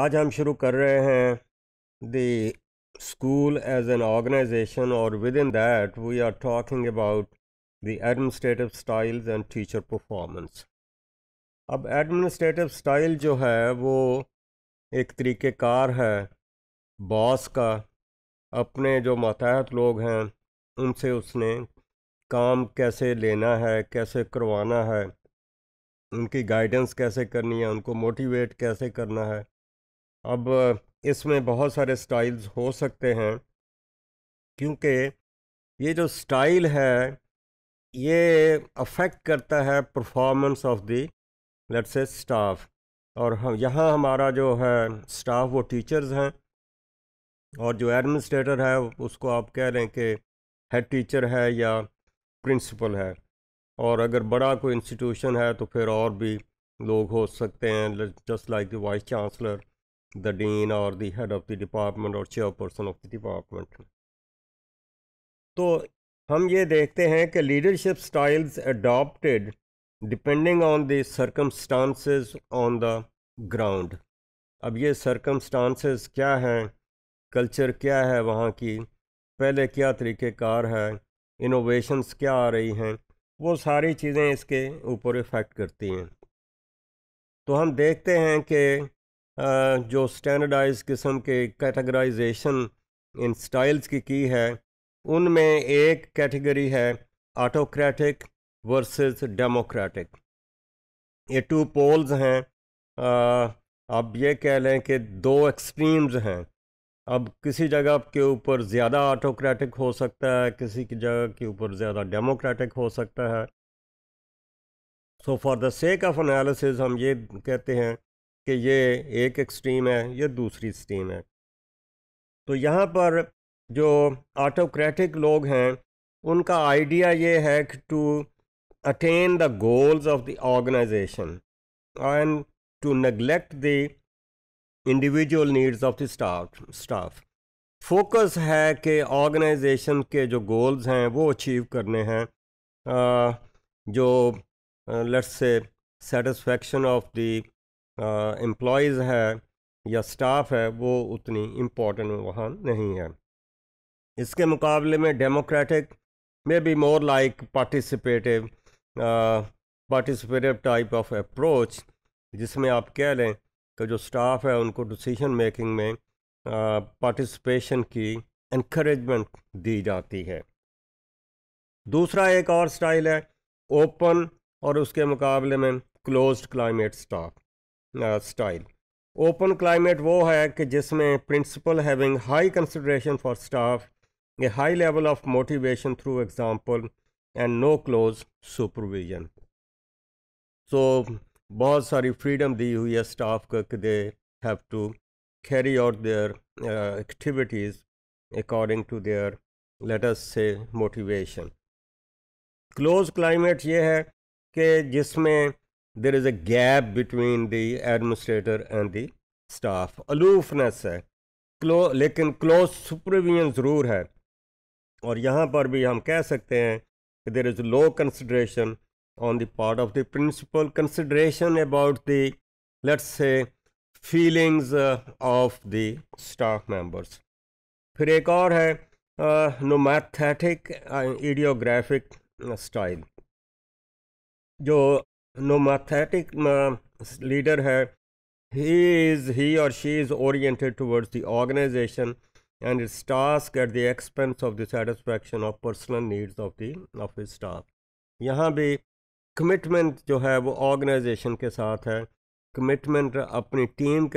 आज हम शुरू कर रहे हैं the school as an organization और within that we are talking about the administrative styles and teacher performance अब एडमिनिस्ट्रेटिव स्टाइल जो है वो एक तरीक़ेकार है बॉस का अपने जो मतहत लोग हैं उनसे उसने काम कैसे लेना है कैसे करवाना है उनकी गाइडेंस कैसे करनी है उनको मोटिवेट कैसे करना है अब इसमें बहुत सारे स्टाइल्स हो सकते हैं क्योंकि ये जो स्टाइल है ये अफेक्ट करता है performance of the let's say staff और हम यहाँ हमारा जो है स्टाफ वो टीचर्स हैं और जो एडमिनिस्ट्रेटर है उसको आप कह रहे हैं कि हेड टीचर है या प्रिंसिपल है और अगर बड़ा कोई इंस्टीट्यूशन है तो फिर और भी लोग हो सकते हैं just like the vice chancellor the dean or the head of the department or chairperson of the department. तो हम ये देखते हैं कि leadership styles adopted depending on the circumstances on the ground. अब ये circumstances क्या हैं कल्चर क्या है वहाँ की पहले क्या तरीक़ेकार है innovations क्या आ रही हैं वो सारी चीज़ें इसके ऊपर इफ़ेक्ट करती हैं तो हम देखते हैं कि जो स्टैंडर्डाइज किस्म के कैटेगराइजेशन इन स्टाइल्स की की है उनमें एक कैटेगरी है ऑटोक्रेटिक वर्सेस डेमोक्रेटिक ये टू पोल्स हैं अब ये कह लें कि दो एक्सट्रीम्स हैं अब किसी जगह के ऊपर ज़्यादा ऑटोक्रेटिक हो सकता है किसी की जगह के ऊपर ज़्यादा डेमोक्रेटिक हो सकता है so for the sake of analysis हम ये कहते हैं कि ये एक एक्सट्रीम है ये दूसरी एक्सट्रीम है तो यहाँ पर जो ऑटोक्रेटिक लोग हैं उनका आइडिया ये है कि to attain the goals of the organization and to neglect the individual needs of the staff staff focus है कि ऑर्गेनाइजेशन के जो गोल्स हैं वो अचीव करने हैं जो let's say satisfaction of the employees है या स्टाफ है वो उतनी इम्पोर्टेंट वहाँ नहीं है इसके मुकाबले में democratic may be more like participative participative type of approach जिसमें आप कह लें कि जो स्टाफ है उनको डिसीजन मेकिंग में पार्टिसिपेशन की इनक्रेजमेंट दी जाती है दूसरा एक और स्टाइल है ओपन और उसके मुकाबले में closed climate staff style open climate वो है कि जिसमें principal having high consideration for staff a high level of motivation through example and no close supervision so बहुत सारी फ्रीडम दी हुई है स्टाफ को कि they have to carry out their activities according to their let's say motivation close climate ये है कि जिसमें there is a gap between the administrator and the staff aloofness है क्लो लेकिन क्लोज सुप्रविजन ज़रूर है और यहाँ पर भी हम कह सकते हैं कि there is low consideration on the part of the principal consideration about the let's say feelings of the staff members फिर एक और है नोमैथेटिक ईडियोग्राफिक स्टाइल जो nomothetic uh, leader hai he is he or she is oriented towards the organization and its task at the expense of the satisfaction of personal needs of the of his staff yahan bhi commitment jo hai wo organization ke sath the team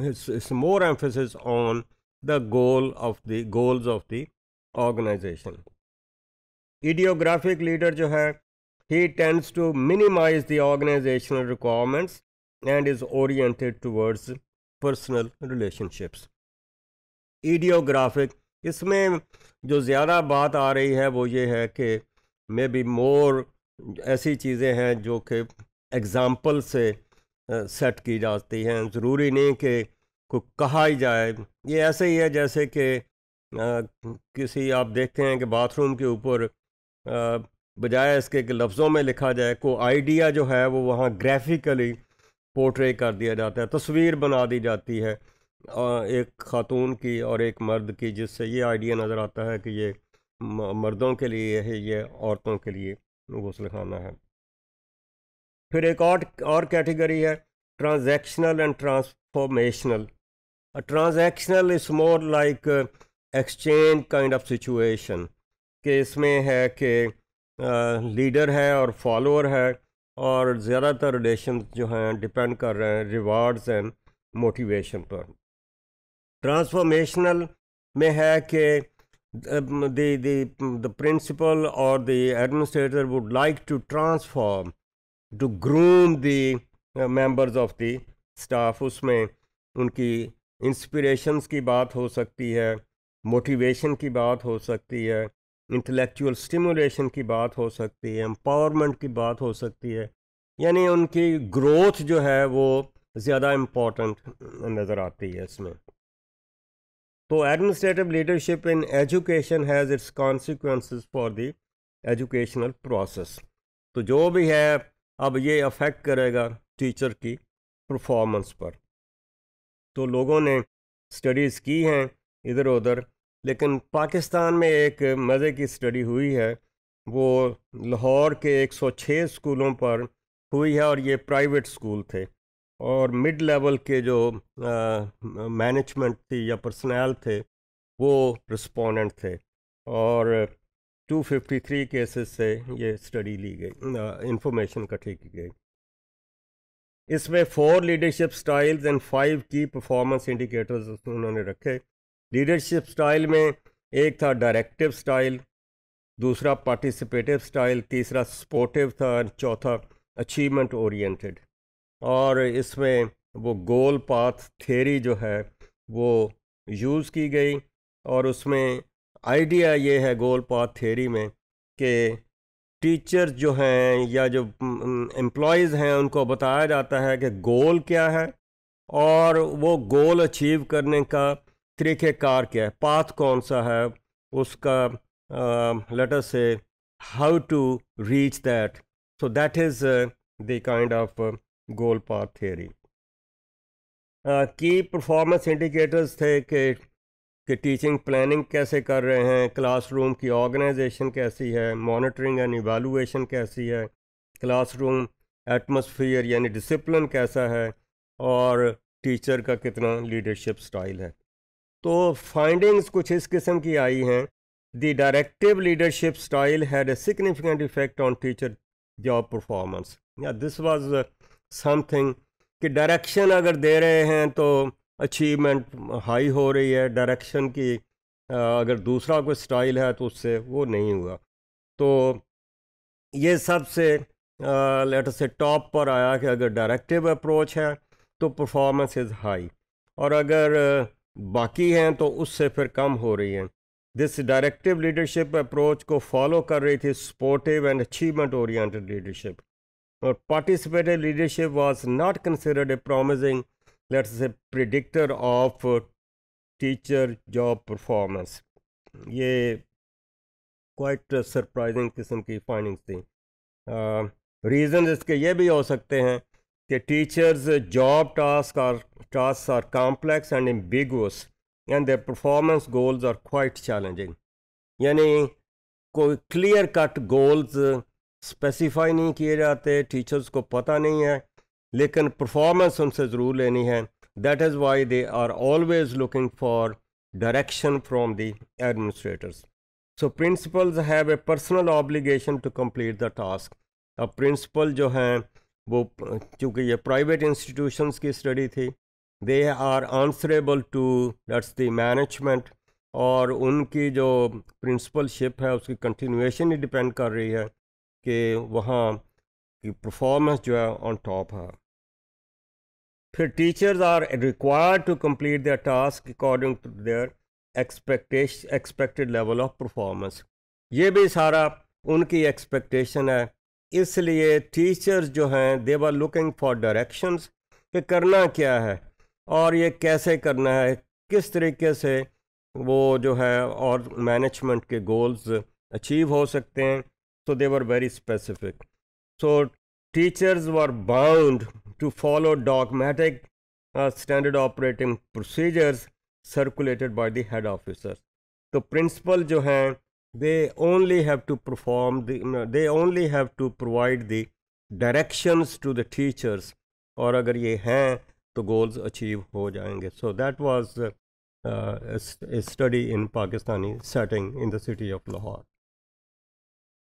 it's, it's more emphasis on the goal of the goals of the organization ideographic leader jo hai he tends to minimize the organizational requirements and is oriented towards personal relationships ideographic isme jo zyada baat aa rahi hai wo ye hai ki maybe more aisi cheeze hain jo ke example se से set की जाती हैं ज़रूरी नहीं कि को कहा ही जाए ये ऐसे ही है जैसे कि किसी आप देखते हैं कि बाथरूम के ऊपर बजाय इसके कि लफ्ज़ों में लिखा जाए को आइडिया जो है वो वहाँ ग्राफिकली पोर्ट्रे कर दिया जाता है तस्वीर बना दी जाती है एक खातून की और एक मर्द की जिससे ये आइडिया नज़र आता है कि ये मर्दों के लिए है ये औरतों के लिए गसल खाना है फिर एक और और कैटेगरी है transactional and transformational transactional is more like exchange kind of situation कि इसमें है कि लीडर है और फॉलोअर है और ज़्यादातर रिलेशन जो हैं डिपेंड कर रहे हैं रिवार्ड्स एंड मोटिवेशन पर ट्रांसफॉर्मेशनल में है कि द प्रिंसिपल और the administrator would like to transform to groom the members of the staff उसमें उनकी इंस्पिरेशंस की बात हो सकती है मोटिवेशन की बात हो सकती है इंटेलेक्चुअल स्टिमुलेशन की बात हो सकती है एम्पावरमेंट की बात हो सकती है यानी उनकी ग्रोथ जो है वो ज़्यादा इम्पॉर्टेंट नज़र आती है इसमें तो administrative leadership in education has its consequences for the educational process तो जो भी है अब ये अफेक्ट करेगा टीचर की परफॉर्मेंस पर तो लोगों ने स्टडीज़ की हैं इधर उधर लेकिन पाकिस्तान में एक मज़े की स्टडी हुई है वो लाहौर के 106 स्कूलों पर हुई है और ये प्राइवेट स्कूल थे और मिड लेवल के जो मैनेजमेंट थी या पर्सनल थे वो रिस्पोंडेंट थे और 253 केसेस से ये स्टडी ली गई इंफॉर्मेशन इकट्ठी की गई इसमें four leadership styles and five की परफॉर्मेंस इंडिकेटर्स उन्होंने रखे लीडरशिप स्टाइल में एक था डायरेक्टिव स्टाइल दूसरा पार्टिसिपेटिव स्टाइल तीसरा सपोर्टिव था चौथा अचीवमेंट ओरिएंटेड और इसमें वो गोल पाथ थेरी जो है वो यूज़ की गई और उसमें आइडिया ये है गोल पाथ थेरी में कि टीचर जो हैं या जो एम्प्लॉज़ हैं उनको बताया जाता है कि गोल क्या है और वो गोल अचीव करने का तरीक़ेकार क्या है पाथ कौन सा है उसका लेटर से how to reach that so that is the kind of goal path goal की परफॉर्मेंस इंडिकेटर्स थे कि कि टीचिंग प्लानिंग कैसे कर रहे हैं क्लासरूम की ऑर्गेनाइजेशन कैसी है मॉनिटरिंग एंड इवेलुएशन कैसी है क्लासरूम एटमॉस्फेयर यानी डिसिप्लिन कैसा है और टीचर का कितना लीडरशिप स्टाइल है तो फाइंडिंग्स कुछ इस किस्म की आई हैं the directive leadership style had a significant effect on teacher job performance या दिस वाज समथिंग कि डायरेक्शन अगर दे रहे हैं तो अचीवमेंट हाई हो रही है डायरेक्शन की uh, अगर दूसरा कोई स्टाइल है तो उससे वो नहीं हुआ तो ये सबसे लेटर से टॉप uh, पर आया कि अगर डायरेक्टिव अप्रोच है तो परफॉर्मेंस इज़ हाई और अगर uh, बाकी हैं तो उससे फिर कम हो रही हैं दिस डायरेक्टिव लीडरशिप अप्रोच को फॉलो कर रही थी supportive and achievement oriented leadership और participative leadership was not considered a promising let's a predictor of teacher job performance ये क्वाइट सरप्राइजिंग किस्म की फाइंडिंग्स थी रीज़न इसके ये भी हो सकते हैं The teacher's job tasks are, tasks are complex and ambiguous and there performance goals are quite challenging यानी कोई क्लियर कट गोल्स स्पेसिफाई नहीं किए जाते टीचर्स को पता नहीं है लेकिन परफॉर्मेंस उनसे ज़रूर लेनी है that is why they are always looking for direction from the administrators so principal have a personal obligation to complete the task अब प्रिंसिपल जो हैं वो चूँकि ये प्राइवेट इंस्टीट्यूशंस की स्टडी थी they are answerable to that's the management और उनकी जो प्रिंसिपलशिप है उसकी कंटिन्यूएशन ही डिपेंड कर रही है कि वहाँ की परफॉर्मेंस जो है ऑन टॉप है फिर teachers are required to complete their task according to their expectation expected level of performance ये भी सारा उनकी एक्सपेक्टेशन है इसलिए टीचर्स जो हैं they were looking for directions कि करना क्या है और ये कैसे करना है किस तरीके से वो जो है और मैनेजमेंट के गोल्स अचीव हो सकते हैं so they were very specific so teachers were bound to follow dogmatic standard operating procedures circulated by the head officer तो प्रिंसिपल जो हैं they only have to perform the they only have to provide the directions to the teachers और अगर ये हैं तो goals achieve हो जाएंगे so that was uh, a, a study in Pakistani setting in the city of Lahore